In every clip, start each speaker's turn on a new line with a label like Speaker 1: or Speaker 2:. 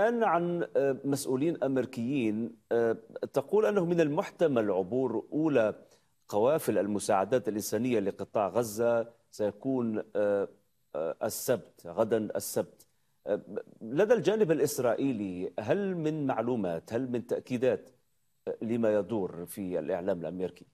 Speaker 1: الآن عن آه، مسؤولين أمريكيين آه، تقول أنه من المحتمل عبور أولى قوافل المساعدات الإنسانية لقطاع غزة سيكون آه، السبت غدا السبت لدى الجانب الإسرائيلي هل من معلومات هل من تأكيدات لما يدور في الإعلام الأمريكي؟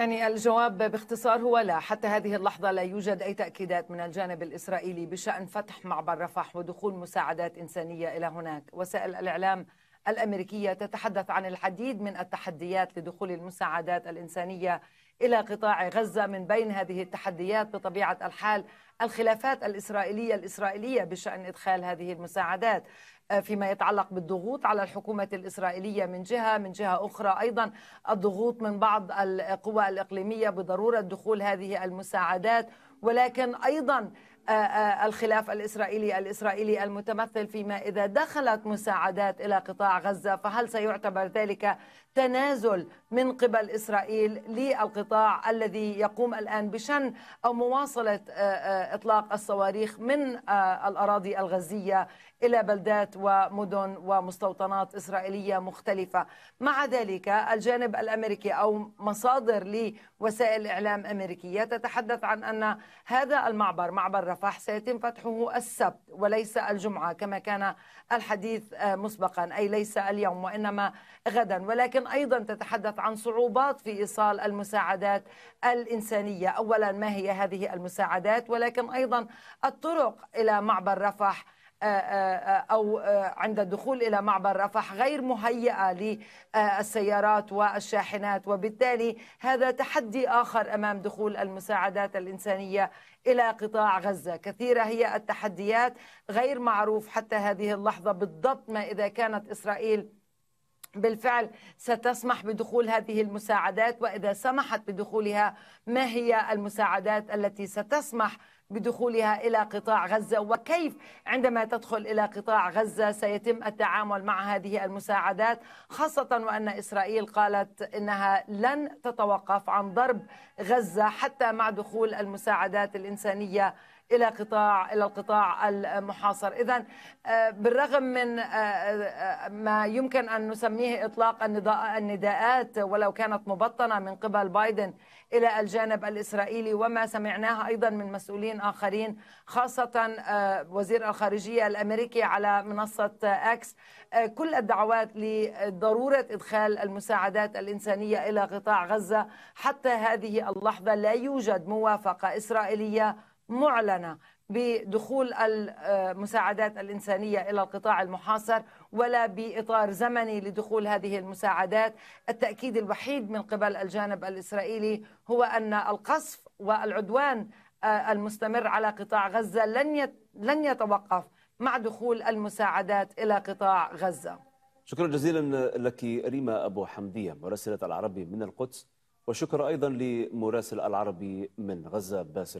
Speaker 2: يعني الجواب باختصار هو لا حتى هذه اللحظة لا يوجد أي تأكيدات من الجانب الإسرائيلي بشأن فتح معبر رفح ودخول مساعدات إنسانية إلى هناك وسائل الإعلام الأمريكية تتحدث عن العديد من التحديات لدخول المساعدات الإنسانية إلى قطاع غزة من بين هذه التحديات بطبيعة الحال الخلافات الإسرائيلية الإسرائيلية بشأن إدخال هذه المساعدات آه، فيما يتعلق بالضغوط على الحكومة الإسرائيلية من جهة من جهة أخرى أيضا الضغوط من بعض القوى الإقليمية بضرورة دخول هذه المساعدات ولكن أيضا آه، آه، الخلاف الإسرائيلي الإسرائيلي المتمثل فيما إذا دخلت مساعدات إلى قطاع غزة فهل سيعتبر ذلك تنازل من قبل إسرائيل للقطاع الذي يقوم الآن بشن أو مواصلة آه، إطلاق الصواريخ من الأراضي الغزية إلى بلدات ومدن ومستوطنات إسرائيلية مختلفة مع ذلك الجانب الأمريكي أو مصادر لوسائل إعلام أمريكية تتحدث عن أن هذا المعبر معبر رفح سيتم فتحه السبت وليس الجمعة كما كان الحديث آه، مسبقا أي ليس اليوم وإنما غدا ولكن أيضا تتحدث عن صعوبات في إيصال المساعدات الإنسانية أولا ما هي هذه المساعدات ولكن أيضا الطرق إلى معبر رفح آه، آه، آه، أو عند الدخول إلى معبر رفح غير مهيئة للسيارات والشاحنات وبالتالي هذا تحدي آخر أمام دخول المساعدات الإنسانية إلى قطاع غزة كثيرة هي التحديات غير معروف حتى هذه اللحظة بالضبط ما إذا كانت إسرائيل بالفعل ستسمح بدخول هذه المساعدات واذا سمحت بدخولها ما هي المساعدات التي ستسمح بدخولها الى قطاع غزه وكيف عندما تدخل الى قطاع غزه سيتم التعامل مع هذه المساعدات خاصه وان اسرائيل قالت انها لن تتوقف عن ضرب غزه حتى مع دخول المساعدات الانسانيه الى قطاع الى القطاع المحاصر اذا آه، بالرغم من آه، آه، ما يمكن ان نسميه اطلاق النداءات ولو كانت مبطنه من قبل بايدن الى الجانب الاسرائيلي وما سمعناه ايضا من مسؤولين آخرين خاصة آه، وزير الخارجية الأمريكي على منصة أكس آه، آه، كل الدعوات لضرورة إدخال المساعدات الإنسانية إلى قطاع غزة حتى هذه اللحظة لا يوجد موافقة إسرائيلية معلنة بدخول المساعدات الإنسانية إلى القطاع المحاصر ولا بإطار زمني لدخول هذه المساعدات التأكيد الوحيد من قبل الجانب الإسرائيلي هو أن القصف والعدوان آه، المستمر على قطاع غزة لن لن يتوقف مع دخول المساعدات إلى قطاع غزة
Speaker 1: شكرا جزيلا لك ريما أبو حمدية مراسلة العربي من القدس وشكرا أيضا لمراسل العربي من غزة باسل